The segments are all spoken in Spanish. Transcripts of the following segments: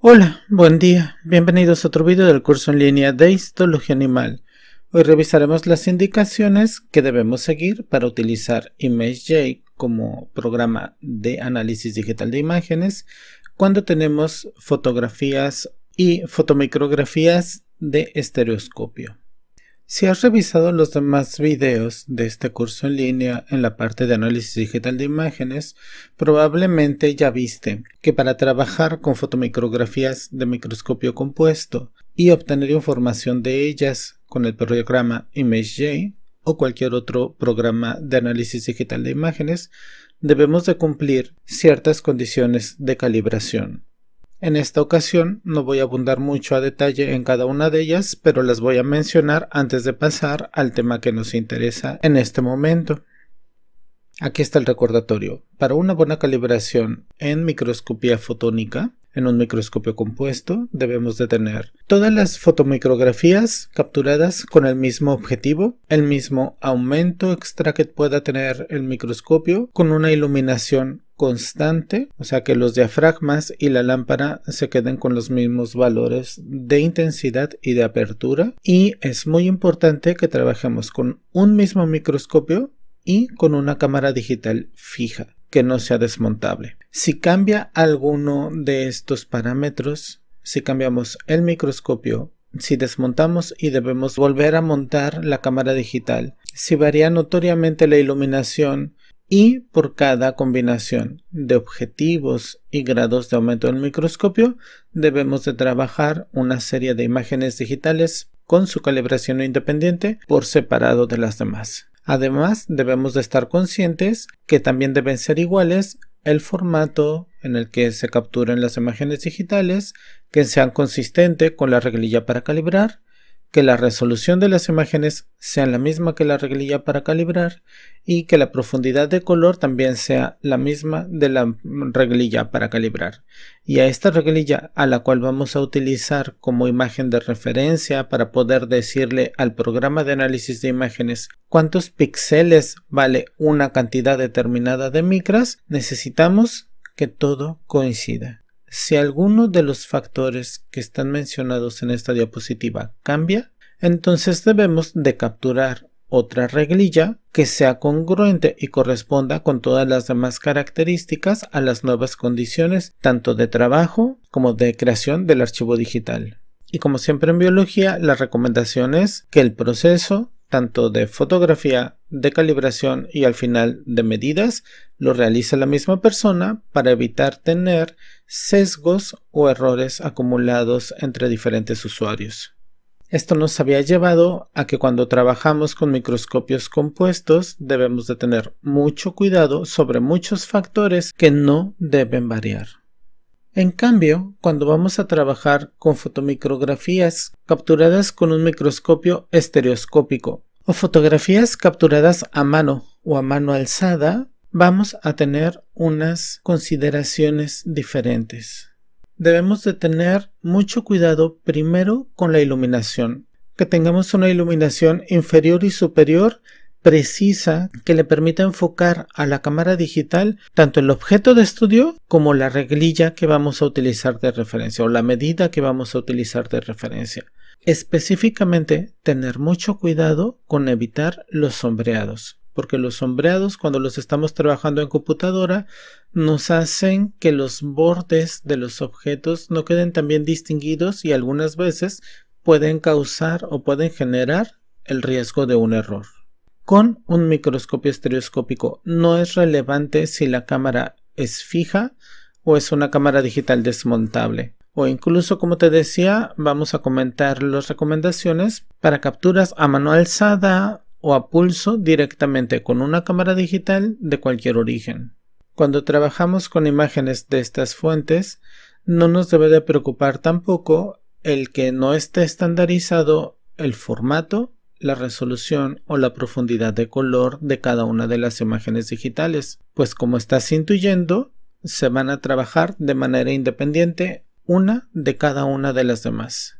Hola, buen día. Bienvenidos a otro video del curso en línea de Histología Animal. Hoy revisaremos las indicaciones que debemos seguir para utilizar ImageJ como programa de análisis digital de imágenes cuando tenemos fotografías y fotomicrografías de estereoscopio. Si has revisado los demás videos de este curso en línea en la parte de análisis digital de imágenes, probablemente ya viste que para trabajar con fotomicrografías de microscopio compuesto y obtener información de ellas con el programa ImageJ o cualquier otro programa de análisis digital de imágenes, debemos de cumplir ciertas condiciones de calibración. En esta ocasión no voy a abundar mucho a detalle en cada una de ellas, pero las voy a mencionar antes de pasar al tema que nos interesa en este momento. Aquí está el recordatorio. Para una buena calibración en microscopía fotónica, en un microscopio compuesto, debemos de tener todas las fotomicrografías capturadas con el mismo objetivo, el mismo aumento extra que pueda tener el microscopio, con una iluminación constante, o sea que los diafragmas y la lámpara se queden con los mismos valores de intensidad y de apertura y es muy importante que trabajemos con un mismo microscopio y con una cámara digital fija que no sea desmontable. Si cambia alguno de estos parámetros, si cambiamos el microscopio, si desmontamos y debemos volver a montar la cámara digital, si varía notoriamente la iluminación y por cada combinación de objetivos y grados de aumento del microscopio debemos de trabajar una serie de imágenes digitales con su calibración independiente por separado de las demás. Además debemos de estar conscientes que también deben ser iguales el formato en el que se capturan las imágenes digitales, que sean consistentes con la reglilla para calibrar que la resolución de las imágenes sea la misma que la reglilla para calibrar y que la profundidad de color también sea la misma de la reglilla para calibrar. Y a esta reglilla a la cual vamos a utilizar como imagen de referencia para poder decirle al programa de análisis de imágenes cuántos píxeles vale una cantidad determinada de micras, necesitamos que todo coincida. Si alguno de los factores que están mencionados en esta diapositiva cambia, entonces debemos de capturar otra reglilla que sea congruente y corresponda con todas las demás características a las nuevas condiciones tanto de trabajo como de creación del archivo digital. Y como siempre en biología, la recomendación es que el proceso tanto de fotografía, de calibración y al final de medidas lo realiza la misma persona para evitar tener sesgos o errores acumulados entre diferentes usuarios. Esto nos había llevado a que cuando trabajamos con microscopios compuestos debemos de tener mucho cuidado sobre muchos factores que no deben variar. En cambio, cuando vamos a trabajar con fotomicrografías capturadas con un microscopio estereoscópico o fotografías capturadas a mano o a mano alzada, vamos a tener unas consideraciones diferentes. Debemos de tener mucho cuidado primero con la iluminación, que tengamos una iluminación inferior y superior precisa que le permita enfocar a la cámara digital tanto el objeto de estudio como la reglilla que vamos a utilizar de referencia o la medida que vamos a utilizar de referencia. Específicamente, tener mucho cuidado con evitar los sombreados porque los sombreados cuando los estamos trabajando en computadora nos hacen que los bordes de los objetos no queden tan bien distinguidos y algunas veces pueden causar o pueden generar el riesgo de un error. Con un microscopio estereoscópico no es relevante si la cámara es fija o es una cámara digital desmontable. O incluso, como te decía, vamos a comentar las recomendaciones para capturas a mano alzada o a pulso directamente con una cámara digital de cualquier origen. Cuando trabajamos con imágenes de estas fuentes, no nos debe de preocupar tampoco el que no esté estandarizado el formato, la resolución o la profundidad de color de cada una de las imágenes digitales, pues como estás intuyendo, se van a trabajar de manera independiente una de cada una de las demás.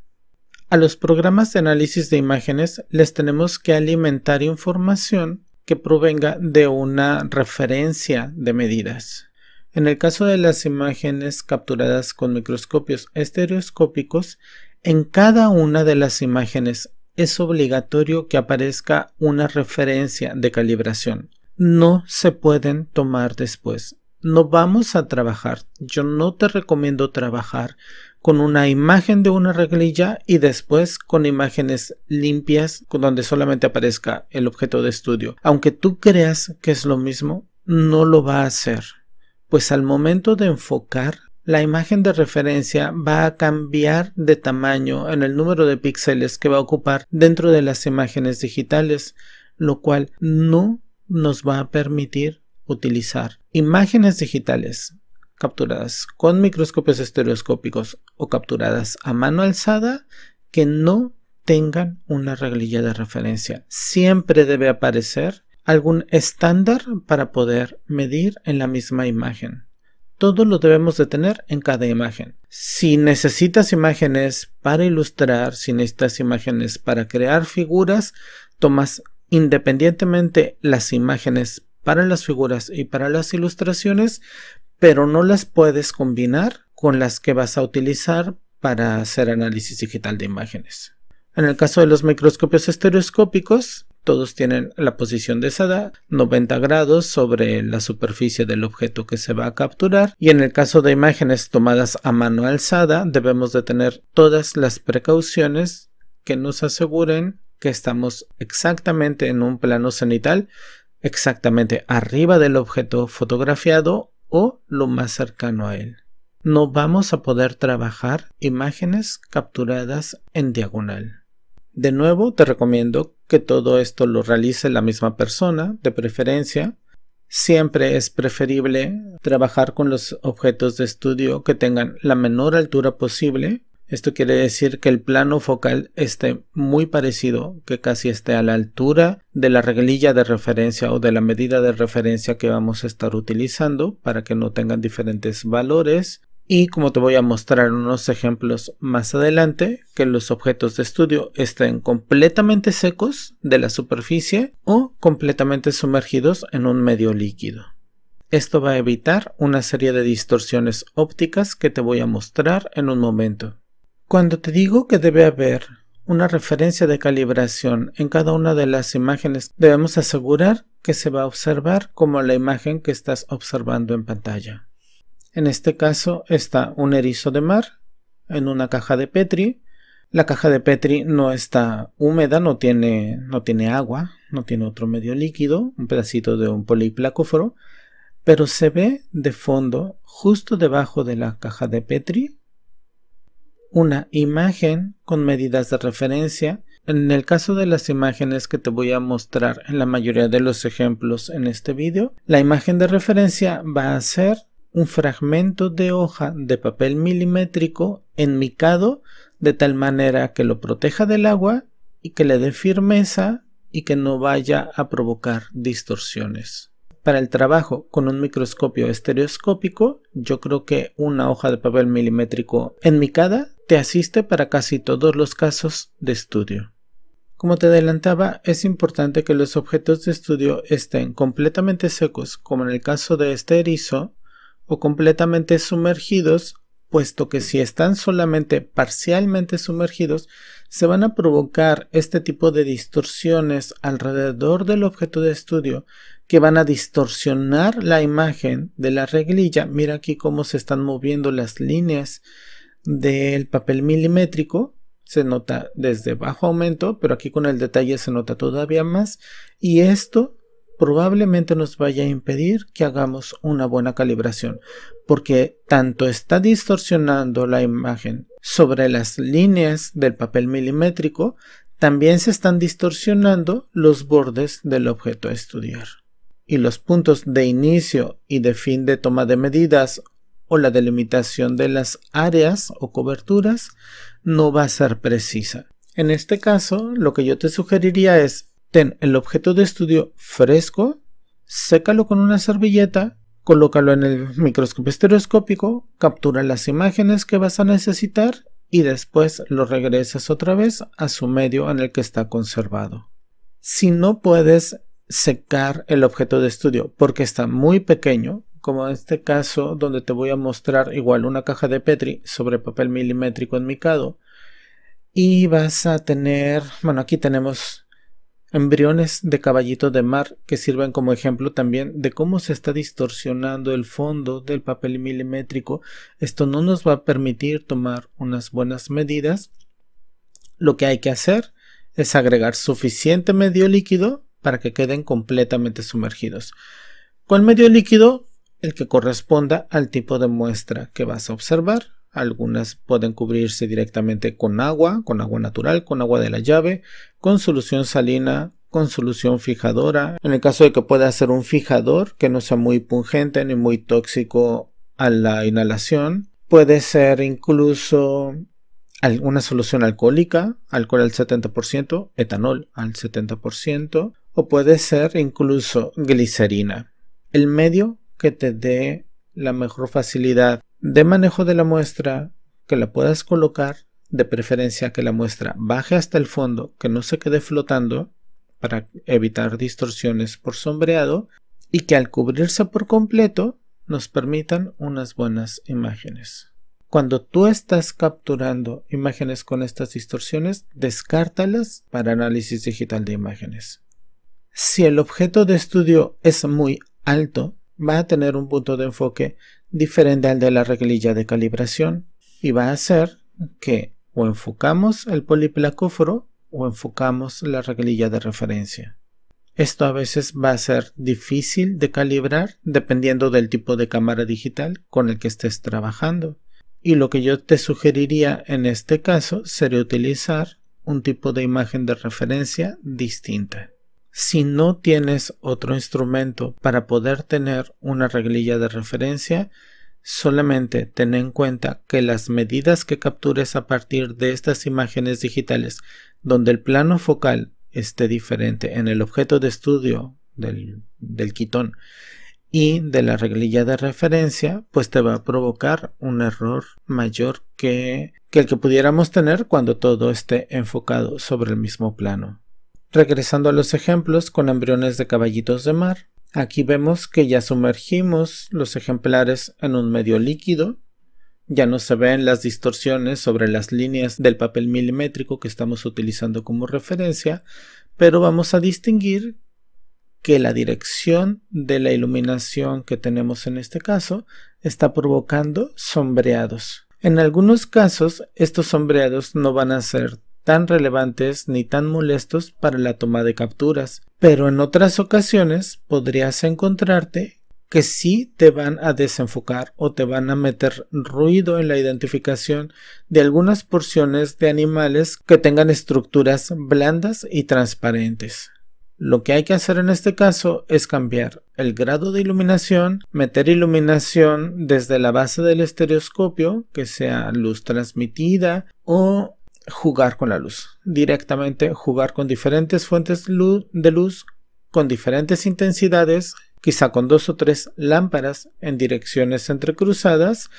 A los programas de análisis de imágenes les tenemos que alimentar información que provenga de una referencia de medidas. En el caso de las imágenes capturadas con microscopios estereoscópicos, en cada una de las imágenes es obligatorio que aparezca una referencia de calibración. No se pueden tomar después. No vamos a trabajar. Yo no te recomiendo trabajar con una imagen de una reglilla y después con imágenes limpias donde solamente aparezca el objeto de estudio. Aunque tú creas que es lo mismo, no lo va a hacer, pues al momento de enfocar, la imagen de referencia va a cambiar de tamaño en el número de píxeles que va a ocupar dentro de las imágenes digitales, lo cual no nos va a permitir utilizar imágenes digitales capturadas con microscopios estereoscópicos o capturadas a mano alzada que no tengan una reglilla de referencia. Siempre debe aparecer algún estándar para poder medir en la misma imagen. Todo lo debemos de tener en cada imagen. Si necesitas imágenes para ilustrar, si necesitas imágenes para crear figuras, tomas independientemente las imágenes para las figuras y para las ilustraciones, pero no las puedes combinar con las que vas a utilizar para hacer análisis digital de imágenes. En el caso de los microscopios estereoscópicos, todos tienen la posición de SADA 90 grados sobre la superficie del objeto que se va a capturar y en el caso de imágenes tomadas a mano alzada debemos de tener todas las precauciones que nos aseguren que estamos exactamente en un plano cenital, exactamente arriba del objeto fotografiado o lo más cercano a él. No vamos a poder trabajar imágenes capturadas en diagonal. De nuevo, te recomiendo que todo esto lo realice la misma persona, de preferencia. Siempre es preferible trabajar con los objetos de estudio que tengan la menor altura posible esto quiere decir que el plano focal esté muy parecido, que casi esté a la altura de la reglilla de referencia o de la medida de referencia que vamos a estar utilizando para que no tengan diferentes valores. Y como te voy a mostrar unos ejemplos más adelante, que los objetos de estudio estén completamente secos de la superficie o completamente sumergidos en un medio líquido. Esto va a evitar una serie de distorsiones ópticas que te voy a mostrar en un momento. Cuando te digo que debe haber una referencia de calibración en cada una de las imágenes, debemos asegurar que se va a observar como la imagen que estás observando en pantalla. En este caso está un erizo de mar en una caja de Petri. La caja de Petri no está húmeda, no tiene, no tiene agua, no tiene otro medio líquido, un pedacito de un poliplacóforo, pero se ve de fondo, justo debajo de la caja de Petri, una imagen con medidas de referencia. En el caso de las imágenes que te voy a mostrar en la mayoría de los ejemplos en este vídeo, la imagen de referencia va a ser un fragmento de hoja de papel milimétrico enmicado de tal manera que lo proteja del agua y que le dé firmeza y que no vaya a provocar distorsiones. Para el trabajo con un microscopio estereoscópico, yo creo que una hoja de papel milimétrico enmicada te asiste para casi todos los casos de estudio. Como te adelantaba, es importante que los objetos de estudio estén completamente secos, como en el caso de este erizo, o completamente sumergidos, puesto que si están solamente parcialmente sumergidos, se van a provocar este tipo de distorsiones alrededor del objeto de estudio que van a distorsionar la imagen de la reglilla. Mira aquí cómo se están moviendo las líneas del papel milimétrico se nota desde bajo aumento, pero aquí con el detalle se nota todavía más y esto probablemente nos vaya a impedir que hagamos una buena calibración, porque tanto está distorsionando la imagen sobre las líneas del papel milimétrico, también se están distorsionando los bordes del objeto a estudiar. Y los puntos de inicio y de fin de toma de medidas o la delimitación de las áreas o coberturas no va a ser precisa. En este caso, lo que yo te sugeriría es ten el objeto de estudio fresco, sécalo con una servilleta, colócalo en el microscopio estereoscópico, captura las imágenes que vas a necesitar y después lo regresas otra vez a su medio en el que está conservado. Si no puedes secar el objeto de estudio porque está muy pequeño, como en este caso donde te voy a mostrar igual una caja de Petri sobre papel milimétrico en micado y vas a tener, bueno aquí tenemos embriones de caballito de mar que sirven como ejemplo también de cómo se está distorsionando el fondo del papel milimétrico. Esto no nos va a permitir tomar unas buenas medidas. Lo que hay que hacer es agregar suficiente medio líquido para que queden completamente sumergidos. ¿Cuál medio líquido el que corresponda al tipo de muestra que vas a observar. Algunas pueden cubrirse directamente con agua, con agua natural, con agua de la llave, con solución salina, con solución fijadora. En el caso de que pueda ser un fijador que no sea muy pungente ni muy tóxico a la inhalación, puede ser incluso alguna solución alcohólica, alcohol al 70%, etanol al 70%, o puede ser incluso glicerina. El medio que te dé la mejor facilidad de manejo de la muestra, que la puedas colocar, de preferencia que la muestra baje hasta el fondo, que no se quede flotando para evitar distorsiones por sombreado y que al cubrirse por completo nos permitan unas buenas imágenes. Cuando tú estás capturando imágenes con estas distorsiones, descártalas para análisis digital de imágenes. Si el objeto de estudio es muy alto, va a tener un punto de enfoque diferente al de la reglilla de calibración y va a hacer que o enfocamos el poliplacóforo o enfocamos la reglilla de referencia. Esto a veces va a ser difícil de calibrar dependiendo del tipo de cámara digital con el que estés trabajando. Y lo que yo te sugeriría en este caso sería utilizar un tipo de imagen de referencia distinta. Si no tienes otro instrumento para poder tener una reglilla de referencia, solamente ten en cuenta que las medidas que captures a partir de estas imágenes digitales donde el plano focal esté diferente en el objeto de estudio del, kitón quitón y de la reglilla de referencia, pues te va a provocar un error mayor que el que pudiéramos tener cuando todo esté enfocado sobre el mismo plano. Regresando a los ejemplos con embriones de caballitos de mar, aquí vemos que ya sumergimos los ejemplares en un medio líquido, ya no se ven las distorsiones sobre las líneas del papel milimétrico que estamos utilizando como referencia, pero vamos a distinguir que la dirección de la iluminación que tenemos en este caso está provocando sombreados. En algunos casos, estos sombreados no van a ser tan relevantes ni tan molestos para la toma de capturas, pero en otras ocasiones podrías encontrarte que sí te van a desenfocar o te van a meter ruido en la identificación de algunas porciones de animales que tengan estructuras blandas y transparentes. Lo que hay que hacer en este caso es cambiar el grado de iluminación, meter iluminación desde la base del estereoscopio, que sea luz transmitida, o jugar con la luz. Directamente jugar con diferentes fuentes de luz, con diferentes intensidades, quizá con dos o tres lámparas en direcciones entrecruzadas,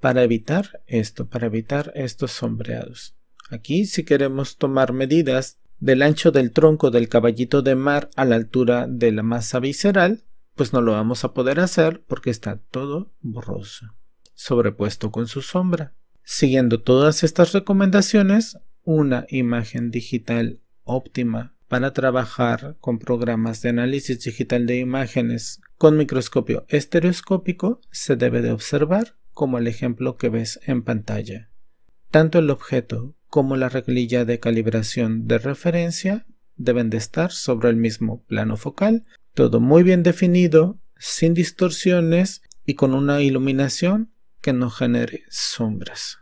para evitar esto, para evitar estos sombreados. Aquí, si queremos tomar medidas del ancho del tronco del caballito de mar a la altura de la masa visceral, pues no lo vamos a poder hacer porque está todo borroso, sobrepuesto con su sombra. Siguiendo todas estas recomendaciones, una imagen digital óptima para trabajar con programas de análisis digital de imágenes con microscopio estereoscópico se debe de observar como el ejemplo que ves en pantalla. Tanto el objeto como la reglilla de calibración de referencia deben de estar sobre el mismo plano focal, todo muy bien definido, sin distorsiones y con una iluminación que no genere sombras.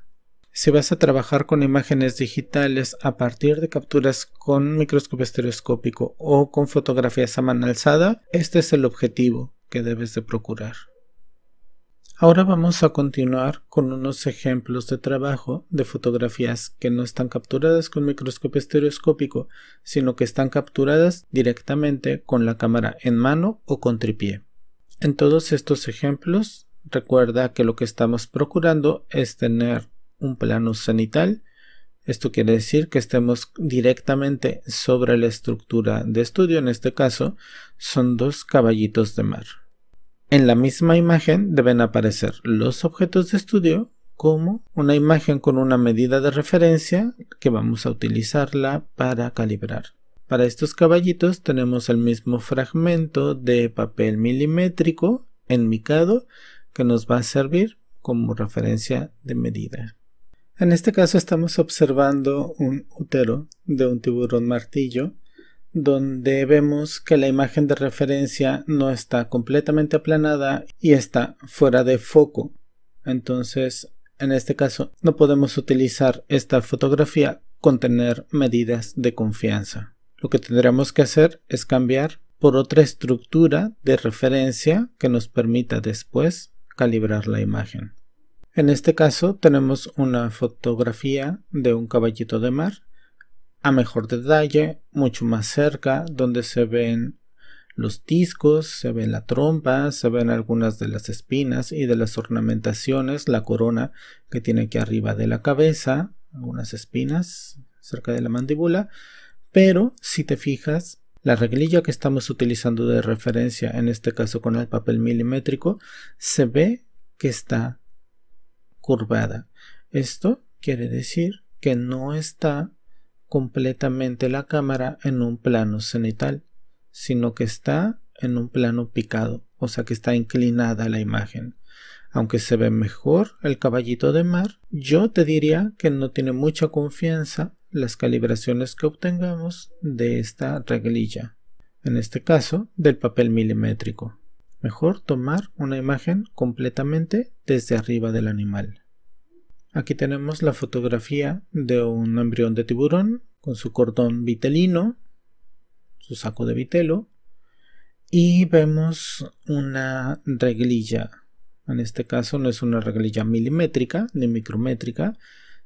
Si vas a trabajar con imágenes digitales a partir de capturas con microscopio estereoscópico o con fotografías a mano alzada, este es el objetivo que debes de procurar. Ahora vamos a continuar con unos ejemplos de trabajo de fotografías que no están capturadas con microscopio estereoscópico, sino que están capturadas directamente con la cámara en mano o con tripié. En todos estos ejemplos Recuerda que lo que estamos procurando es tener un plano cenital. Esto quiere decir que estemos directamente sobre la estructura de estudio, en este caso son dos caballitos de mar. En la misma imagen deben aparecer los objetos de estudio como una imagen con una medida de referencia que vamos a utilizarla para calibrar. Para estos caballitos tenemos el mismo fragmento de papel milimétrico en micado, que nos va a servir como referencia de medida. En este caso estamos observando un útero de un tiburón martillo donde vemos que la imagen de referencia no está completamente aplanada y está fuera de foco. Entonces, en este caso, no podemos utilizar esta fotografía con tener medidas de confianza. Lo que tendremos que hacer es cambiar por otra estructura de referencia que nos permita después calibrar la imagen. En este caso tenemos una fotografía de un caballito de mar a mejor detalle, mucho más cerca, donde se ven los discos, se ve la trompa, se ven algunas de las espinas y de las ornamentaciones, la corona que tiene aquí arriba de la cabeza, algunas espinas cerca de la mandíbula, pero si te fijas la reglilla que estamos utilizando de referencia, en este caso con el papel milimétrico, se ve que está curvada. Esto quiere decir que no está completamente la cámara en un plano cenital, sino que está en un plano picado, o sea que está inclinada la imagen. Aunque se ve mejor el caballito de mar, yo te diría que no tiene mucha confianza las calibraciones que obtengamos de esta reglilla, en este caso del papel milimétrico. Mejor tomar una imagen completamente desde arriba del animal. Aquí tenemos la fotografía de un embrión de tiburón con su cordón vitelino, su saco de vitelo, y vemos una reglilla. En este caso no es una reglilla milimétrica ni micrométrica,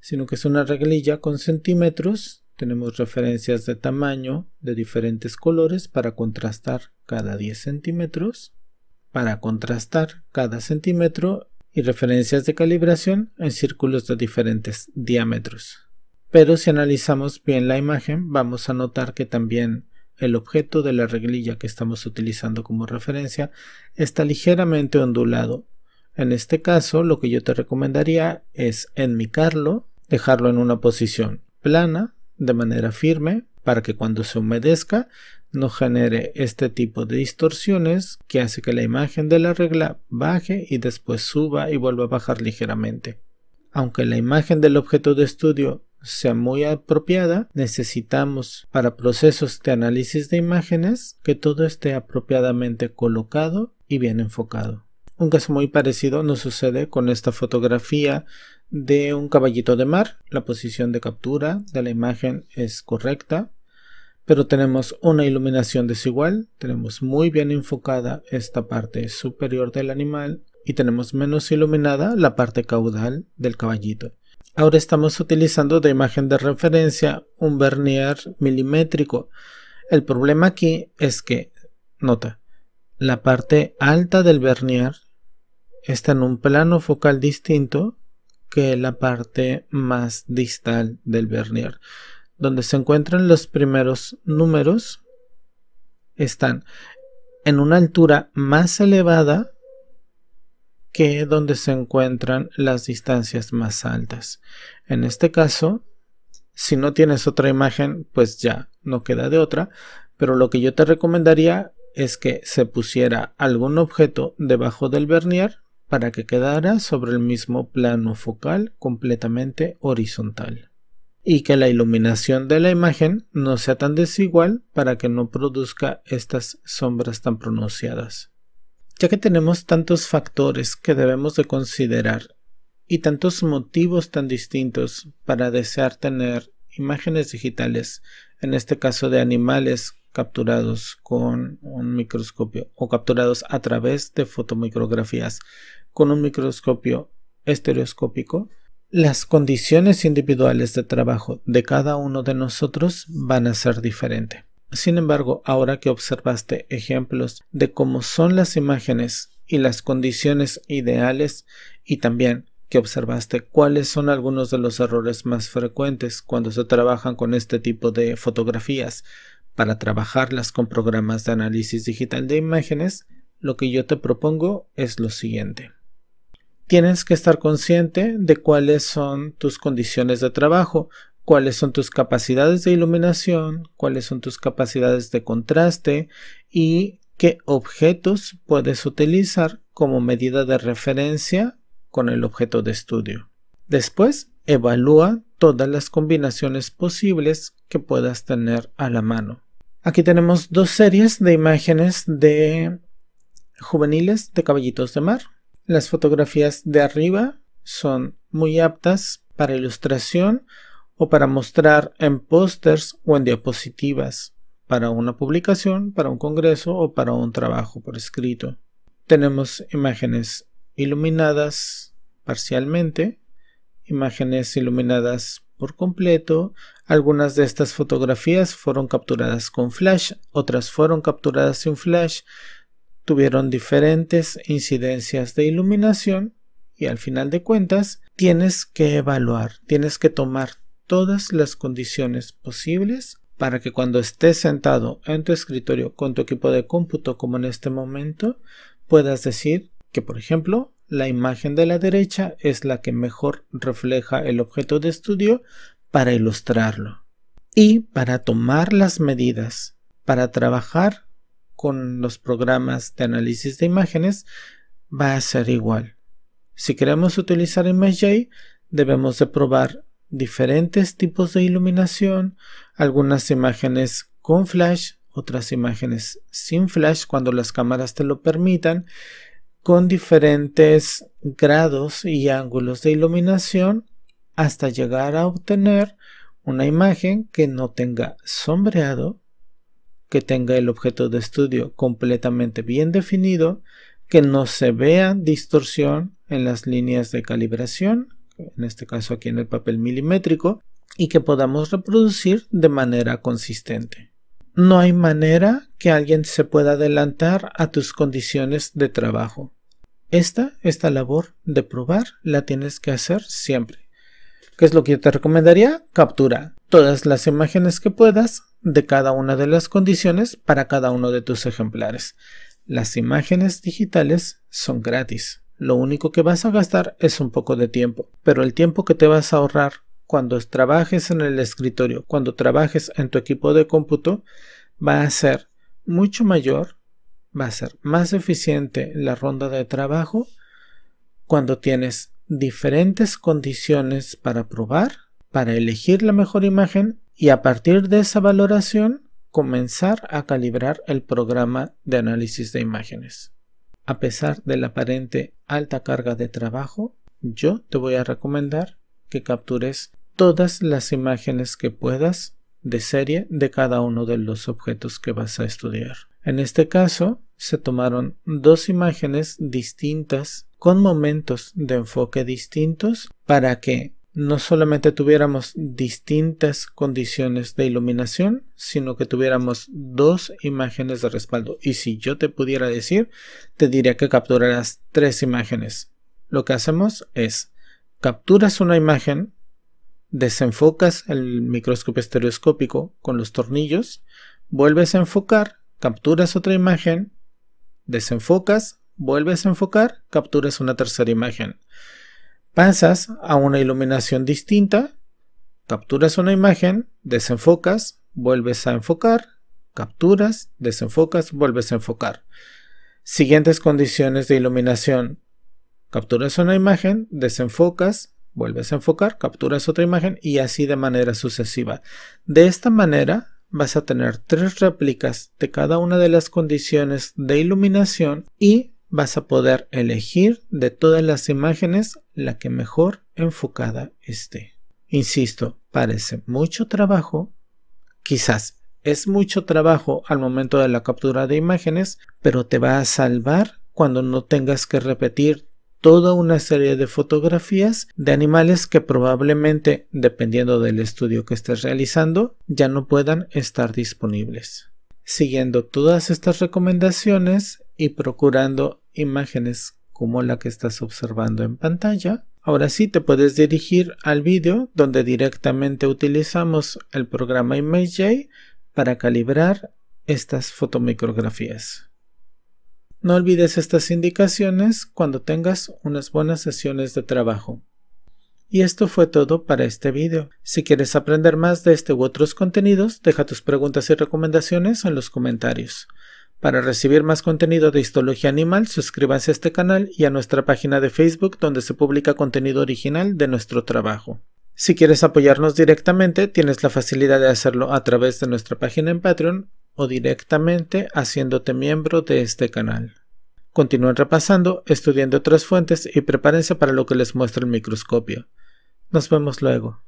sino que es una reglilla con centímetros. Tenemos referencias de tamaño de diferentes colores para contrastar cada 10 centímetros, para contrastar cada centímetro y referencias de calibración en círculos de diferentes diámetros. Pero si analizamos bien la imagen, vamos a notar que también el objeto de la reglilla que estamos utilizando como referencia está ligeramente ondulado. En este caso, lo que yo te recomendaría es enmicarlo dejarlo en una posición plana, de manera firme, para que cuando se humedezca no genere este tipo de distorsiones que hace que la imagen de la regla baje y después suba y vuelva a bajar ligeramente. Aunque la imagen del objeto de estudio sea muy apropiada, necesitamos para procesos de análisis de imágenes que todo esté apropiadamente colocado y bien enfocado. Un caso muy parecido nos sucede con esta fotografía de un caballito de mar. La posición de captura de la imagen es correcta, pero tenemos una iluminación desigual, tenemos muy bien enfocada esta parte superior del animal y tenemos menos iluminada la parte caudal del caballito. Ahora estamos utilizando de imagen de referencia un vernier milimétrico. El problema aquí es que, nota, la parte alta del vernier está en un plano focal distinto que la parte más distal del vernier. Donde se encuentran los primeros números están en una altura más elevada que donde se encuentran las distancias más altas. En este caso, si no tienes otra imagen, pues ya no queda de otra, pero lo que yo te recomendaría es que se pusiera algún objeto debajo del vernier para que quedara sobre el mismo plano focal completamente horizontal y que la iluminación de la imagen no sea tan desigual para que no produzca estas sombras tan pronunciadas. Ya que tenemos tantos factores que debemos de considerar y tantos motivos tan distintos para desear tener imágenes digitales, en este caso de animales capturados con un microscopio o capturados a través de fotomicrografías con un microscopio estereoscópico, las condiciones individuales de trabajo de cada uno de nosotros van a ser diferentes. Sin embargo, ahora que observaste ejemplos de cómo son las imágenes y las condiciones ideales y también que observaste cuáles son algunos de los errores más frecuentes cuando se trabajan con este tipo de fotografías para trabajarlas con programas de análisis digital de imágenes, lo que yo te propongo es lo siguiente. Tienes que estar consciente de cuáles son tus condiciones de trabajo, cuáles son tus capacidades de iluminación, cuáles son tus capacidades de contraste y qué objetos puedes utilizar como medida de referencia con el objeto de estudio. Después, evalúa todas las combinaciones posibles que puedas tener a la mano. Aquí tenemos dos series de imágenes de juveniles de caballitos de mar. Las fotografías de arriba son muy aptas para ilustración o para mostrar en pósters o en diapositivas para una publicación, para un congreso o para un trabajo por escrito. Tenemos imágenes iluminadas parcialmente, imágenes iluminadas por completo. Algunas de estas fotografías fueron capturadas con flash, otras fueron capturadas sin flash, tuvieron diferentes incidencias de iluminación y al final de cuentas tienes que evaluar, tienes que tomar todas las condiciones posibles para que cuando estés sentado en tu escritorio con tu equipo de cómputo como en este momento, puedas decir que, por ejemplo, la imagen de la derecha es la que mejor refleja el objeto de estudio para ilustrarlo y para tomar las medidas, para trabajar con los programas de análisis de imágenes va a ser igual. Si queremos utilizar ImageJ, debemos de probar diferentes tipos de iluminación, algunas imágenes con flash, otras imágenes sin flash cuando las cámaras te lo permitan, con diferentes grados y ángulos de iluminación hasta llegar a obtener una imagen que no tenga sombreado, que tenga el objeto de estudio completamente bien definido, que no se vea distorsión en las líneas de calibración, en este caso aquí en el papel milimétrico, y que podamos reproducir de manera consistente. No hay manera que alguien se pueda adelantar a tus condiciones de trabajo. Esta, esta labor de probar la tienes que hacer siempre. ¿Qué es lo que te recomendaría? Captura todas las imágenes que puedas de cada una de las condiciones para cada uno de tus ejemplares. Las imágenes digitales son gratis. Lo único que vas a gastar es un poco de tiempo, pero el tiempo que te vas a ahorrar cuando trabajes en el escritorio, cuando trabajes en tu equipo de cómputo, va a ser mucho mayor va a ser más eficiente la ronda de trabajo cuando tienes diferentes condiciones para probar, para elegir la mejor imagen y a partir de esa valoración comenzar a calibrar el programa de análisis de imágenes. A pesar de la aparente alta carga de trabajo, yo te voy a recomendar que captures todas las imágenes que puedas de serie de cada uno de los objetos que vas a estudiar. En este caso, se tomaron dos imágenes distintas con momentos de enfoque distintos para que no solamente tuviéramos distintas condiciones de iluminación, sino que tuviéramos dos imágenes de respaldo. Y si yo te pudiera decir, te diría que capturarás tres imágenes. Lo que hacemos es, capturas una imagen, desenfocas el microscopio estereoscópico con los tornillos, vuelves a enfocar, capturas otra imagen, Desenfocas, vuelves a enfocar, capturas una tercera imagen. Pasas a una iluminación distinta, capturas una imagen, desenfocas, vuelves a enfocar, capturas, desenfocas, vuelves a enfocar. Siguientes condiciones de iluminación. Capturas una imagen, desenfocas, vuelves a enfocar, capturas otra imagen y así de manera sucesiva. De esta manera vas a tener tres réplicas de cada una de las condiciones de iluminación y vas a poder elegir de todas las imágenes la que mejor enfocada esté. Insisto, parece mucho trabajo, quizás es mucho trabajo al momento de la captura de imágenes, pero te va a salvar cuando no tengas que repetir toda una serie de fotografías de animales que probablemente, dependiendo del estudio que estés realizando, ya no puedan estar disponibles. Siguiendo todas estas recomendaciones y procurando imágenes como la que estás observando en pantalla, Ahora sí te puedes dirigir al vídeo donde directamente utilizamos el programa ImageJ para calibrar estas fotomicrografías. No olvides estas indicaciones cuando tengas unas buenas sesiones de trabajo. Y esto fue todo para este video. Si quieres aprender más de este u otros contenidos, deja tus preguntas y recomendaciones en los comentarios. Para recibir más contenido de Histología Animal, suscríbase a este canal y a nuestra página de Facebook donde se publica contenido original de nuestro trabajo. Si quieres apoyarnos directamente, tienes la facilidad de hacerlo a través de nuestra página en Patreon o directamente haciéndote miembro de este canal. Continúen repasando, estudiando otras fuentes y prepárense para lo que les muestra el microscopio. Nos vemos luego.